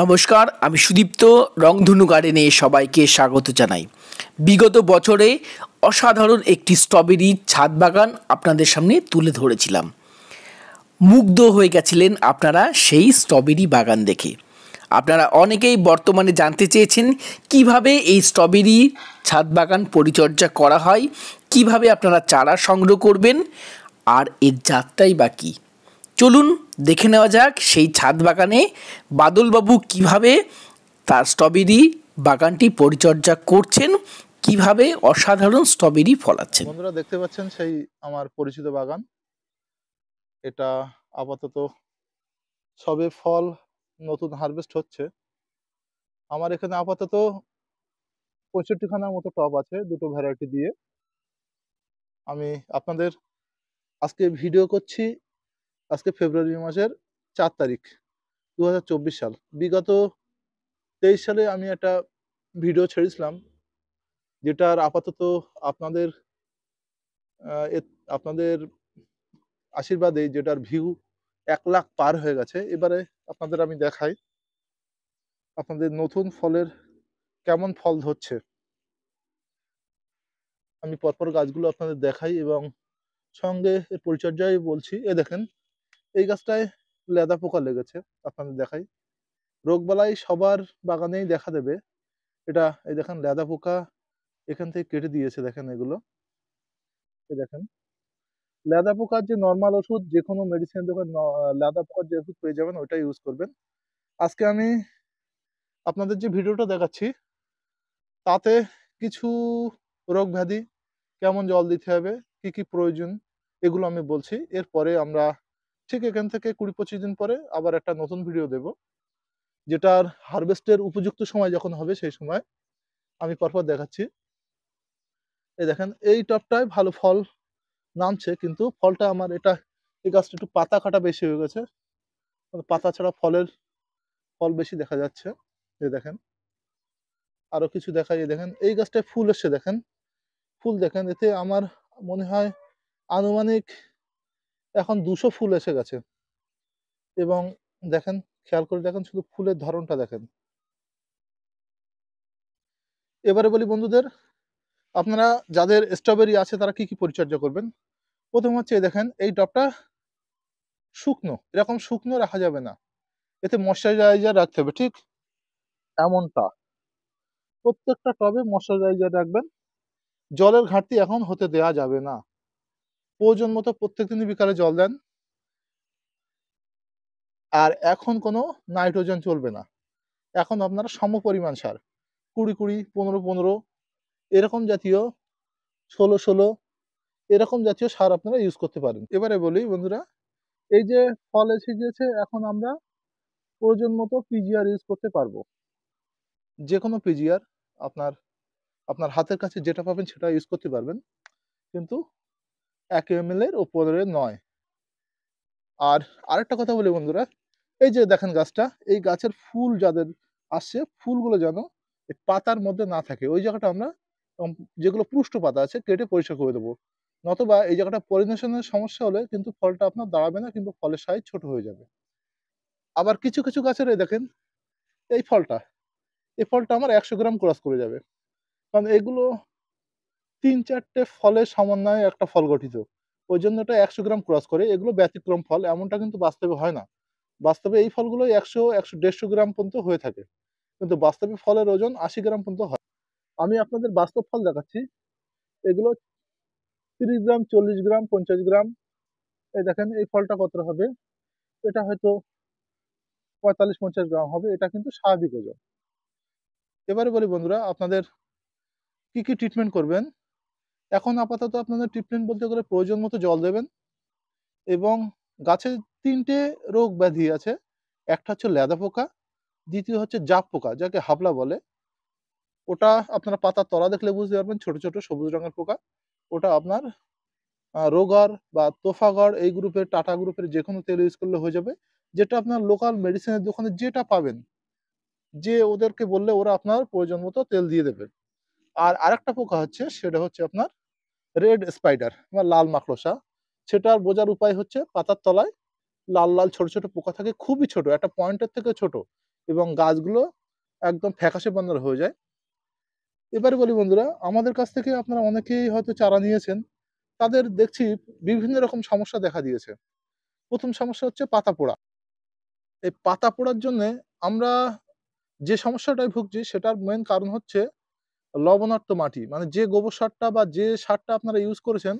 নমস্কার আমি সুদীপ্ত রংধনু গার্ডেনে সবাইকে স্বাগত জানাই বিগত বছরে অসাধারণ একটি স্ট্রবেরির ছাদ বাগান আপনাদের সামনে তুলে ধরেছিলাম মুগ্ধ হয়ে গেছিলেন আপনারা সেই স্ট্রবেরি বাগান দেখে আপনারা অনেকেই বর্তমানে জানতে চেয়েছেন কিভাবে এই স্ট্রবেরি ছাদ বাগান পরিচর্যা করা হয় কিভাবে আপনারা চারা সংগ্রহ করবেন আর এর যাত্রাই বা কী চলুন দেখে নেওয়া যাক সেই ছাদ বাগানে বাদলবাবু কিভাবে তার স্ট্রবেরি বাগানটি পরিচর্যা করছেন কিভাবে অসাধারণ স্ট্রবেরি ফলাচ্ছেন বন্ধুরা দেখতে পাচ্ছেন সেই আমার পরিচিত বাগান এটা আপাতত সবে ফল নতুন হারভেস্ট হচ্ছে আমার এখানে আপাতত পঁয়ষট্টিখানার মতো টপ আছে দুটো ভ্যারাইটি দিয়ে আমি আপনাদের আজকে ভিডিও করছি আজকে ফেব্রুয়ারি মাসের চার তারিখ দু সাল বিগত তেইশ সালে আমি একটা ভিডিও ছেড়েছিলাম যেটার আপাতত আপনাদের আপনাদের আশীর্বাদে যেটার ভিউ এক লাখ পার হয়ে গেছে এবারে আপনাদের আমি দেখাই আপনাদের নতুন ফলের কেমন ফল ধরছে আমি পরপর গাছগুলো আপনাদের দেখাই এবং সঙ্গে পরিচর্যায় বলছি এ দেখেন এই গাছটায় লেদা পোকা লেগেছে আপনাদের দেখাই রোগবালাই সবার বাগানেই দেখা দেবে এটা এই দেখেন লেদা পোকা এখান থেকে কেটে দিয়েছে দেখেন এগুলো এই দেখেন লেদা পোকার যে নর্মাল ওষুধ যে কোনো মেডিসিন দোকান লেদা পোকার যে ওষুধ পেয়ে যাবেন ওইটা ইউজ করবেন আজকে আমি আপনাদের যে ভিডিওটা দেখাচ্ছি তাতে কিছু রোগ ব্যাধি কেমন জল দিতে হবে কি কি প্রয়োজন এগুলো আমি বলছি এরপরে আমরা ঠিক এখান থেকে কুড়ি পঁচিশ দিন পরে আবার একটা নতুন ভিডিও দেব যেটার হারভেস্টের উপযুক্ত সময় যখন হবে সেই সময় আমি পরপর দেখাচ্ছি এই দেখেন এই টপটায় ভালো ফল নামছে কিন্তু ফলটা আমার এটা এই গাছটা একটু পাতা কাটা বেশি হয়ে গেছে পাতা ছাড়া ফলের ফল বেশি দেখা যাচ্ছে এই দেখেন আরো কিছু দেখা যায় দেখেন এই গাছটায় ফুল এসে দেখেন ফুল দেখেন এতে আমার মনে হয় আনুমানিক এখন দুশো ফুল এসে গেছে এবং দেখেন খেয়াল করে দেখেন শুধু ফুলের ধরনটা দেখেন এবারে বলি বন্ধুদের আপনারা যাদের স্ট্রবেরি আছে তারা কি কি পরিচর্যা করবেন প্রথম হচ্ছে দেখেন এই টপটা শুকনো এরকম শুকনো রাখা যাবে না এতে ময়শ্চারাইজার রাখতে হবে ঠিক এমনটা প্রত্যেকটা টবে ময়শ্চারাইজার রাখবেন জলের ঘাটতি এখন হতে দেয়া যাবে না প্রয়োজন মতো দিনই বিকালে জল দেন আর এখন কোনো নাইট্রোজেন চলবে না এখন আপনারা সম পরিমাণ সার কুড়ি কুড়ি পনেরো পনেরো এরকম জাতীয় ষোলো ষোলো এরকম জাতীয় সার আপনারা ইউজ করতে পারেন এবারে বলি বন্ধুরা এই যে ফল এসে গিয়েছে এখন আমরা প্রয়োজন মতো পিজিআর ইউজ করতে পারবো যে কোনো পিজিআর আপনার আপনার হাতের কাছে যেটা পাবেন সেটা ইউজ করতে পারবেন কিন্তু এক এম এল এর উপরে নয় আর আরেকটা কথা বলি বন্ধুরা এই যে দেখেন গাছটা এই গাছের ফুল যাদের আসছে ফুলগুলো যেন পাতার মধ্যে না থাকে ওই জায়গাটা আমরা যেগুলো পুষ্ট পাতা আছে কেটে পরিষ্কার করে দেবো নতবা এই জায়গাটা পলিনেশনের সমস্যা হলে কিন্তু ফলটা আপনার দাঁড়াবে না কিন্তু ফলের সাইজ ছোট হয়ে যাবে আবার কিছু কিছু গাছের এই দেখেন এই ফলটা এই ফলটা আমার একশো গ্রাম ক্রস করে যাবে কারণ এগুলো তিন চারটে ফলের সমন্বয়ে একটা ফল গঠিত ওই জন্য এটা একশো গ্রাম ক্রস করে এগুলো ব্যতিক্রম ফল এমনটা কিন্তু বাস্তবে হয় না বাস্তবে এই ফলগুলো একশো একশো দেড়শো গ্রাম পর্যন্ত হয়ে থাকে কিন্তু বাস্তবে ফলের ওজন আশি গ্রাম পর্যন্ত হয় আমি আপনাদের বাস্তব ফল দেখাচ্ছি এগুলো তিরিশ গ্রাম চল্লিশ গ্রাম পঞ্চাশ গ্রাম এই দেখেন এই ফলটা কত হবে এটা হয়তো পঁয়তাল্লিশ পঞ্চাশ গ্রাম হবে এটা কিন্তু স্বাভাবিক ওজন এবারে বলি বন্ধুরা আপনাদের কি কি ট্রিটমেন্ট করবেন এখন আপাতত আপনাদের ট্রিটমেন্ট বলতে গেলে প্রয়োজন মতো জল দেবেন এবং গাছের তিনটে রোগ ব্যাধি আছে একটা হচ্ছে লেদা পোকা দ্বিতীয় হচ্ছে জাপ পোকা যাকে হাবলা বলে ওটা আপনার পাতার তলা দেখলে বুঝতে পারবেন ছোট ছোট সবুজ রঙের পোকা ওটা আপনার রোগার বা তোফাগড় এই গ্রুপের টাটা গ্রুপের যে কোনো তেল ইউজ করলে হয়ে যাবে যেটা আপনার লোকাল মেডিসিনের দোকানে যেটা পাবেন যে ওদেরকে বললে ওরা আপনার প্রয়োজন মতো তেল দিয়ে দেবে আর আরেকটা পোকা হচ্ছে সেটা হচ্ছে আপনার রেড স্পাইডার বা লাল মাকড়সা সেটার বোঝার উপায় হচ্ছে পাতার তলায় লাল লাল ছোট ছোট পোকা থাকে খুবই ছোট একটা পয়েন্টের থেকে ছোট এবং গাছগুলো একদম ফ্যাকাশে বন্ধ হয়ে যায় এবারে বলি বন্ধুরা আমাদের কাছ থেকে আপনারা অনেকেই হয়তো চারা নিয়েছেন তাদের দেখছি বিভিন্ন রকম সমস্যা দেখা দিয়েছে প্রথম সমস্যা হচ্ছে পাতা পোড়া এই পাতা পোড়ার জন্যে আমরা যে সমস্যাটায় ভুগছি সেটার মেন কারণ হচ্ছে লবণাক্ত মাটি মানে যে গোবর সারটা বা যে সারটা আপনারা ইউজ করেছেন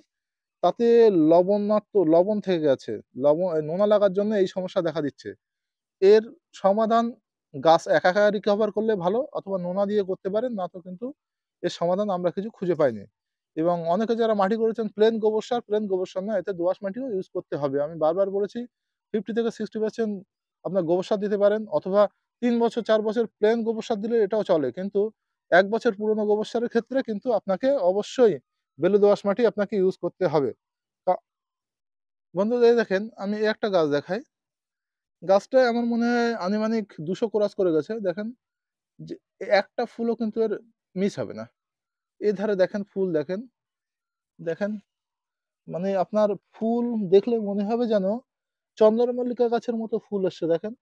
তাতে লবণাক্ত লবণ থেকে গেছে লবণ নোনা লাগার জন্য এই সমস্যা দেখা দিচ্ছে এর সমাধান গাছ একা একা রিকভার করলে ভালো অথবা নোনা দিয়ে করতে পারেন না তো কিন্তু এর সমাধান আমরা কিছু খুঁজে পাইনি এবং অনেকে যারা মাটি করেছেন প্লেন গোবর সার প্লেন গোবর সার না এতে দোয়াশ মাটিও ইউজ করতে হবে আমি বারবার বলেছি ফিফটি থেকে সিক্সটি পার্সেন্ট আপনার গোবর সার দিতে পারেন অথবা তিন বছর চার বছর প্লেন গোবর সার দিলে এটাও চলে কিন্তু এক বছর পুরনো গোবর সারের ক্ষেত্রে কিন্তু আপনাকে অবশ্যই বেলু দোয়াশ মাটি আপনাকে ইউজ করতে হবে বন্ধুদের দেখেন আমি একটা গাছ দেখাই গাছটায় আমার মনে হয় আনুমানিক দুশো ক্রস করে গেছে দেখেন যে একটা ফুলও কিন্তু এর মিস হবে না এ ধারে দেখেন ফুল দেখেন দেখেন মানে আপনার ফুল দেখলে মনে হবে যেন চন্দ্রমল্লিকা গাছের মতো ফুল এসছে দেখেন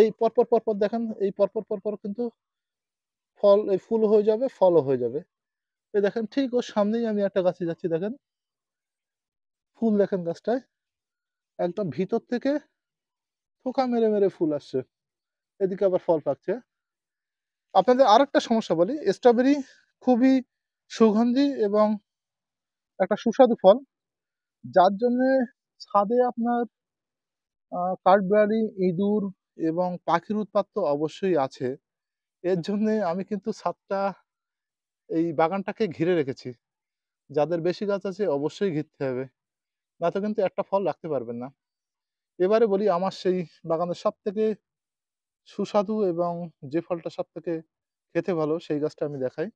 এই পরপর পরপর দেখেন এই পরপর পরপর কিন্তু ফল এই ফুল হয়ে যাবে ফলও হয়ে যাবে এই দেখেন ঠিক ওর সামনেই আমি একটা গাছে যাচ্ছি দেখেন ফুল দেখেন গাছটায় একদম ভিতর থেকে থোকা মেরে মেরে ফুল আসছে এদিকে আবার ফল পাকছে আপনাদের আর একটা সমস্যা বলি স্ট্রবেরি খুবই সুগন্ধি এবং একটা সুস্বাদু ফল যার জন্য ছাদে আপনার কাঠবিড়ালি ইঁদুর এবং পাখির উৎপাত তো অবশ্যই আছে এর জন্যে আমি কিন্তু ছাদটা এই বাগানটাকে ঘিরে রেখেছি যাদের বেশি গাছ আছে অবশ্যই ঘিরতে হবে না তো কিন্তু একটা ফল রাখতে পারবেন না এবারে বলি আমার সেই বাগানের সব থেকে সুস্বাদু এবং যে ফলটা সব থেকে খেতে ভালো সেই গাছটা আমি দেখাই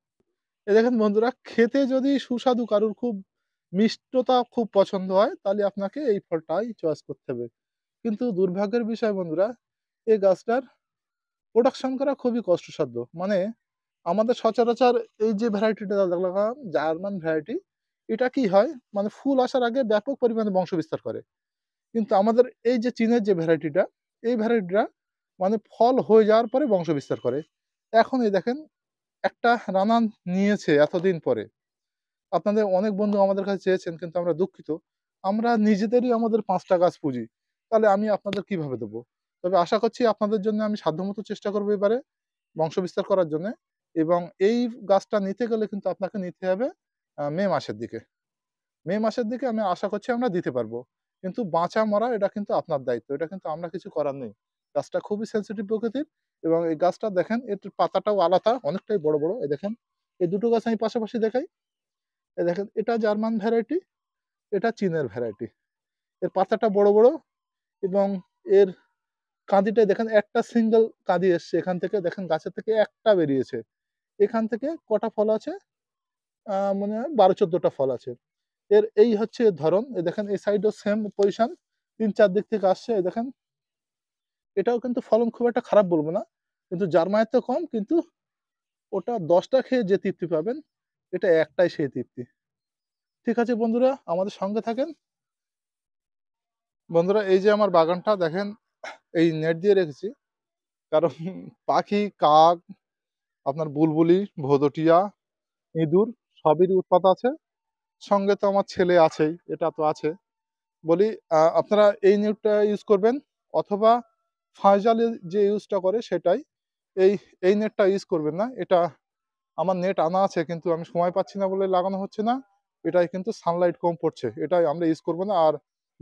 এ দেখেন বন্ধুরা খেতে যদি সুস্বাদু কারুর খুব মিষ্টতা খুব পছন্দ হয় তাহলে আপনাকে এই ফলটাই চয়েস করতে হবে কিন্তু দুর্ভাগ্যের বিষয় বন্ধুরা এই গাছটার প্রোডাকশন করা খুবই কষ্টসাধ্য মানে আমাদের সচরাচর এই যে ভ্যারাইটিটা দেখলাম জার্মান ভ্যারাইটি এটা কি হয় মানে ফুল আসার আগে ব্যাপক পরিমাণে বংশ বিস্তার করে কিন্তু আমাদের এই যে চীনের যে ভ্যারাইটিটা এই ভ্যারাইটিটা মানে ফল হয়ে যাওয়ার পরে বংশ বিস্তার করে এখন এই দেখেন একটা রানান নিয়েছে এতদিন পরে আপনাদের অনেক বন্ধু আমাদের কাছে চেয়েছেন কিন্তু আমরা দুঃখিত আমরা নিজেদেরই আমাদের পাঁচটা গাছ পুঁজি তাহলে আমি আপনাদের কিভাবে দেবো তবে আশা করছি আপনাদের জন্য আমি সাধ্যমতো চেষ্টা করবো এবারে বংশ বিস্তার করার জন্য এবং এই গাছটা নিতে গেলে কিন্তু আপনাকে নিতে হবে মে মাসের দিকে মে মাসের দিকে আমি আশা করছি আমরা দিতে পারবো কিন্তু বাঁচা মরা এটা কিন্তু আপনার দায়িত্ব এটা কিন্তু আমরা কিছু করার নেই গাছটা খুবই সেন্সিটিভ প্রকৃতির এবং এই গাছটা দেখেন এর পাতাটাও আলাদা অনেকটাই বড় বড় এই দেখেন এই দুটো গাছ আমি পাশাপাশি দেখাই এই দেখেন এটা জার্মান ভ্যারাইটি এটা চীনের ভ্যারাইটি এর পাতাটা বড় বড় এবং এর কাঁদিটা দেখেন একটা সিঙ্গেল কাঁদি এসছে এখান থেকে দেখেন গাছের থেকে একটা বেরিয়েছে এখান থেকে কটা ফল আছে মনে হয় বারো চোদ্দটা ফল আছে এর এই হচ্ছে ধরন এ দেখেন এই সাইডও সেম পজিশন তিন চার দিক থেকে আসছে এ দেখেন এটাও কিন্তু ফলন খুব একটা খারাপ বলবো না কিন্তু জার্মায়ের তো কম কিন্তু ওটা দশটা খেয়ে যে তৃপ্তি পাবেন এটা একটাই সেই তৃপ্তি ঠিক আছে বন্ধুরা আমাদের সঙ্গে থাকেন বন্ধুরা এই যে আমার বাগানটা দেখেন এই নেট দিয়ে রেখেছি কারণ পাখি কাক আপনার বুলবুলি ভোদটিয়া ইঁদুর সবেরই উৎপাত আছে সঙ্গে তো আমার ছেলে আছেই এটা তো আছে বলি আপনারা এই নেটটা ইউজ করবেন অথবা ফাইজালে যে ইউজটা করে সেটাই এই এই নেটটা ইউজ করবেন না এটা আমার নেট আনা আছে কিন্তু আমি সময় পাচ্ছি না বলে লাগানো হচ্ছে না এটাই কিন্তু সানলাইট কম পড়ছে এটাই আমরা ইউজ করবো না আর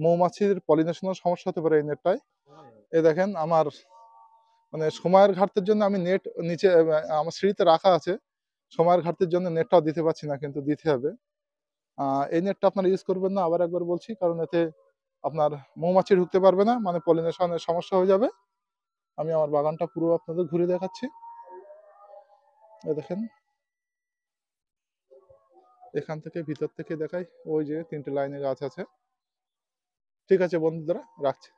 মৌমাছির পলিনেশনের সমস্যা হতে পারে এই নেটটায় এ দেখেন আমার মানে সময়ের ঘাটতির জন্য আমি নেট নিচে আমার সিঁড়িতে রাখা আছে সময়ের ঘাটতির জন্য নেটটাও দিতে পারছি না কিন্তু দিতে হবে এই নেটটা আপনারা ইউজ করবেন না আবার একবার বলছি কারণ এতে আপনার মৌমাছি ঢুকতে পারবে না মানে পলিনেশনের সমস্যা হয়ে যাবে আমি আমার বাগানটা পুরো আপনাদের ঘুরে দেখাচ্ছি এ দেখেন এখান থেকে ভিতর থেকে দেখাই ওই যে তিনটে লাইনে গাছ আছে ঠিক আছে বন্ধুরা রাখছি